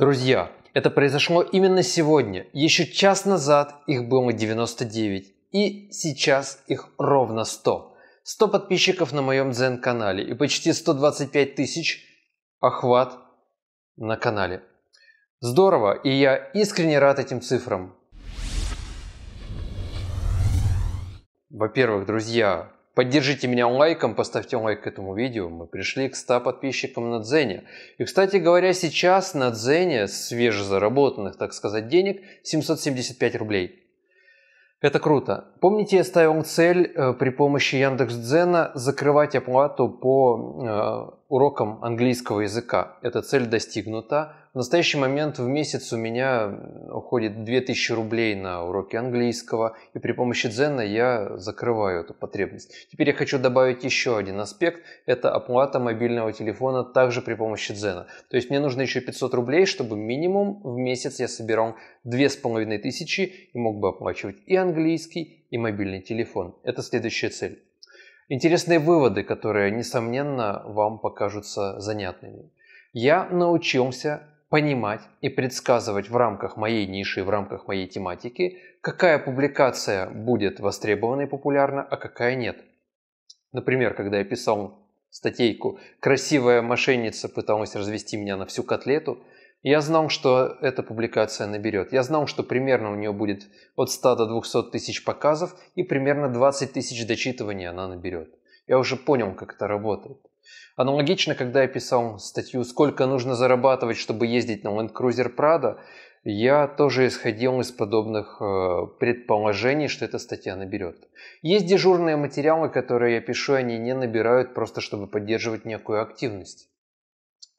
Друзья, это произошло именно сегодня. Еще час назад их было 99. И сейчас их ровно 100. 100 подписчиков на моем Дзен-канале и почти 125 тысяч охват на канале. Здорово, и я искренне рад этим цифрам. Во-первых, друзья, Поддержите меня лайком, поставьте лайк этому видео. Мы пришли к 100 подписчикам на Дзене. И, кстати говоря, сейчас на Дзене свежезаработанных, так сказать, денег 775 рублей. Это круто. Помните, я ставил цель э, при помощи Яндекс.Дзена закрывать оплату по э, уроком английского языка. Эта цель достигнута. В настоящий момент в месяц у меня уходит 2000 рублей на уроки английского, и при помощи Дзена я закрываю эту потребность. Теперь я хочу добавить еще один аспект, это оплата мобильного телефона также при помощи Дзена. То есть мне нужно еще 500 рублей, чтобы минимум в месяц я собирал 2500 и мог бы оплачивать и английский, и мобильный телефон. Это следующая цель интересные выводы, которые, несомненно, вам покажутся занятными. Я научился понимать и предсказывать в рамках моей ниши, в рамках моей тематики, какая публикация будет востребована и популярна, а какая нет. Например, когда я писал статейку «Красивая мошенница пыталась развести меня на всю котлету», я знал, что эта публикация наберет. Я знал, что примерно у нее будет от 100 до 200 тысяч показов и примерно 20 тысяч дочитываний она наберет. Я уже понял, как это работает. Аналогично, когда я писал статью «Сколько нужно зарабатывать, чтобы ездить на Land Cruiser Prado», я тоже исходил из подобных э, предположений, что эта статья наберет. Есть дежурные материалы, которые я пишу, они не набирают просто, чтобы поддерживать некую активность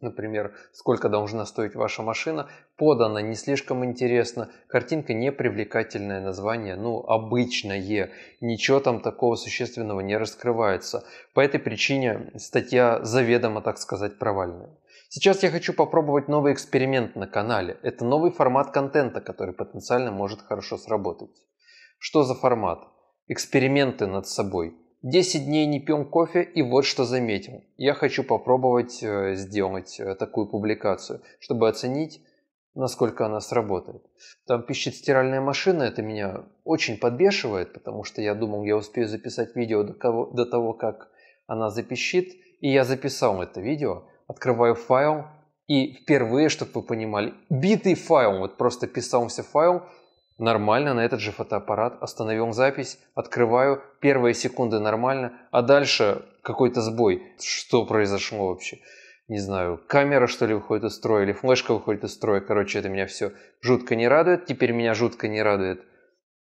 например, сколько должна стоить ваша машина, подано не слишком интересно, картинка не привлекательное название, ну, обычное, ничего там такого существенного не раскрывается. По этой причине статья заведомо, так сказать, провальная. Сейчас я хочу попробовать новый эксперимент на канале. Это новый формат контента, который потенциально может хорошо сработать. Что за формат? Эксперименты над собой – 10 дней не пьем кофе, и вот что заметил. Я хочу попробовать э, сделать э, такую публикацию, чтобы оценить, насколько она сработает. Там пищит стиральная машина, это меня очень подбешивает, потому что я думал, я успею записать видео до, кого, до того, как она запищит, и я записал это видео, открываю файл, и впервые, чтобы вы понимали, битый файл, вот просто писал все файл, Нормально на этот же фотоаппарат. Остановим запись, открываю. Первые секунды нормально, а дальше какой-то сбой. Что произошло вообще? Не знаю, камера что ли выходит из строя или флешка выходит из строя. Короче, это меня все жутко не радует. Теперь меня жутко не радует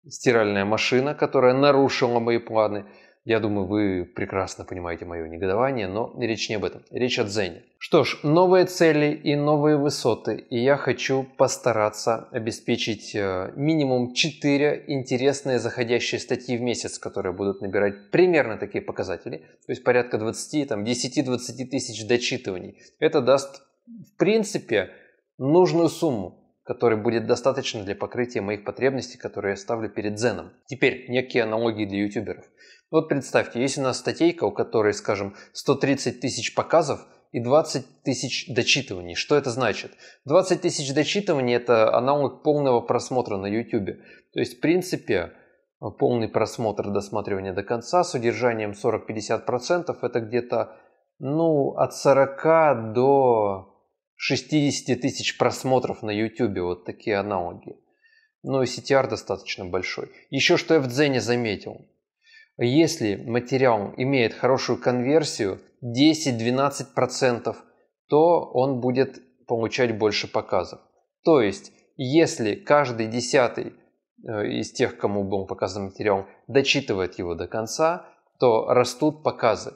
стиральная машина, которая нарушила мои планы. Я думаю, вы прекрасно понимаете мое негодование, но речь не об этом, речь о дзене. Что ж, новые цели и новые высоты, и я хочу постараться обеспечить э, минимум 4 интересные заходящие статьи в месяц, которые будут набирать примерно такие показатели, то есть порядка 20, там 10-20 тысяч дочитываний. Это даст, в принципе, нужную сумму, который будет достаточно для покрытия моих потребностей, которые я ставлю перед Дзеном. Теперь некие аналогии для ютуберов. Вот представьте, есть у нас статейка, у которой, скажем, 130 тысяч показов и 20 тысяч дочитываний. Что это значит? 20 тысяч дочитываний – это аналог полного просмотра на YouTube. То есть, в принципе, полный просмотр досматривания до конца с удержанием 40-50% – это где-то ну, от 40 до 60 тысяч просмотров на YouTube. Вот такие аналоги. Ну и CTR достаточно большой. Еще что я в Дзене заметил – если материал имеет хорошую конверсию 10-12%, то он будет получать больше показов. То есть, если каждый десятый э, из тех, кому был показан материал, дочитывает его до конца, то растут показы.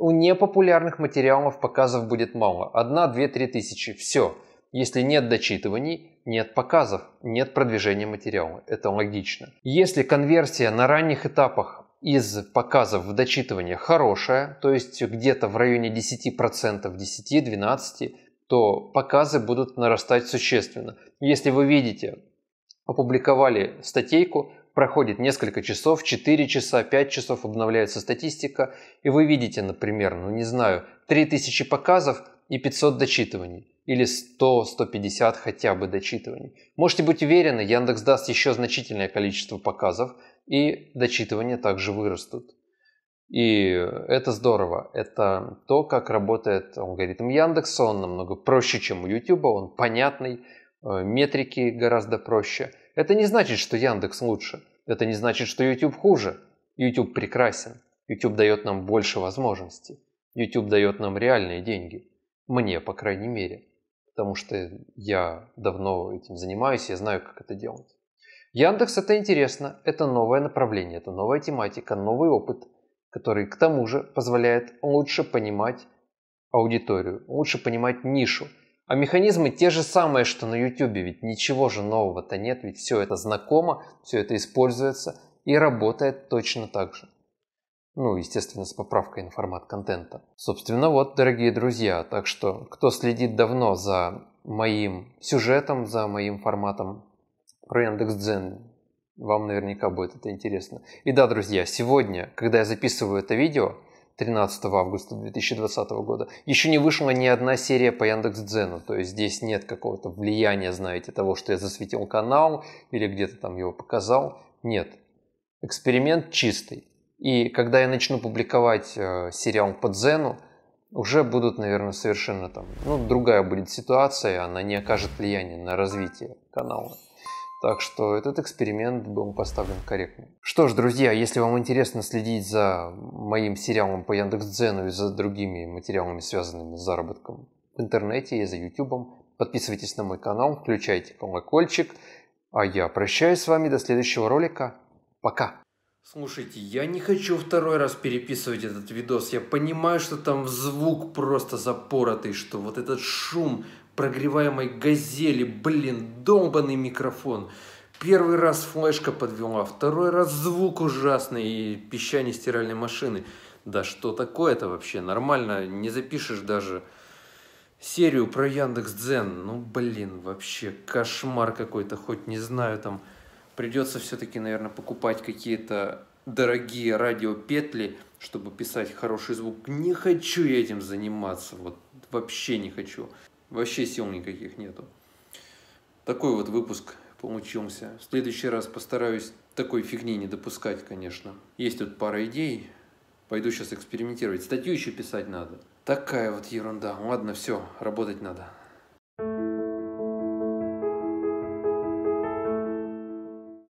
У непопулярных материалов показов будет мало. Одна, две, три тысячи. Все. Если нет дочитываний, нет показов, нет продвижения материала. Это логично. Если конверсия на ранних этапах из показов в дочитывании хорошая, то есть где-то в районе 10%, 10-12%, то показы будут нарастать существенно. Если вы видите, опубликовали статейку, проходит несколько часов, 4 часа, 5 часов обновляется статистика, и вы видите, например, ну не знаю, 3000 показов и 500 дочитываний или 100-150 хотя бы дочитываний. Можете быть уверены, Яндекс даст еще значительное количество показов, и дочитывания также вырастут. И это здорово. Это то, как работает алгоритм Яндекса. Он намного проще, чем у YouTube. Он понятный. Э, метрики гораздо проще. Это не значит, что Яндекс лучше. Это не значит, что YouTube хуже. YouTube прекрасен. YouTube дает нам больше возможностей. YouTube дает нам реальные деньги. Мне, по крайней мере. Потому что я давно этим занимаюсь, я знаю, как это делать. Яндекс это интересно, это новое направление, это новая тематика, новый опыт, который к тому же позволяет лучше понимать аудиторию, лучше понимать нишу. А механизмы те же самые, что на YouTube, ведь ничего же нового-то нет, ведь все это знакомо, все это используется и работает точно так же. Ну, естественно, с поправкой на формат контента. Собственно, вот, дорогие друзья, так что, кто следит давно за моим сюжетом, за моим форматом про Яндекс Дзен. Вам наверняка будет это интересно. И да, друзья, сегодня, когда я записываю это видео, 13 августа 2020 года, еще не вышла ни одна серия по Яндекс Дзену. То есть здесь нет какого-то влияния, знаете, того, что я засветил канал или где-то там его показал. Нет. Эксперимент чистый. И когда я начну публиковать э, сериал по Дзену, уже будут, наверное, совершенно там, ну, другая будет ситуация, она не окажет влияния на развитие канала. Так что этот эксперимент был поставлен корректно. Что ж, друзья, если вам интересно следить за моим сериалом по Яндекс.Дзену и за другими материалами, связанными с заработком в интернете и за Ютубом, подписывайтесь на мой канал, включайте колокольчик. А я прощаюсь с вами до следующего ролика. Пока! Слушайте, я не хочу второй раз переписывать этот видос. Я понимаю, что там звук просто запоротый, что вот этот шум прогреваемой газели, блин, долбанный микрофон. Первый раз флешка подвела, второй раз звук ужасный и пищание стиральной машины. Да что такое-то вообще? Нормально, не запишешь даже серию про Яндекс Дзен. Ну, блин, вообще кошмар какой-то, хоть не знаю, там придется все-таки, наверное, покупать какие-то дорогие радиопетли, чтобы писать хороший звук. Не хочу я этим заниматься, вот вообще не хочу. Вообще сил никаких нету. Такой вот выпуск получился. В следующий раз постараюсь такой фигни не допускать, конечно. Есть тут пара идей. Пойду сейчас экспериментировать. Статью еще писать надо. Такая вот ерунда. Ладно, все, работать надо.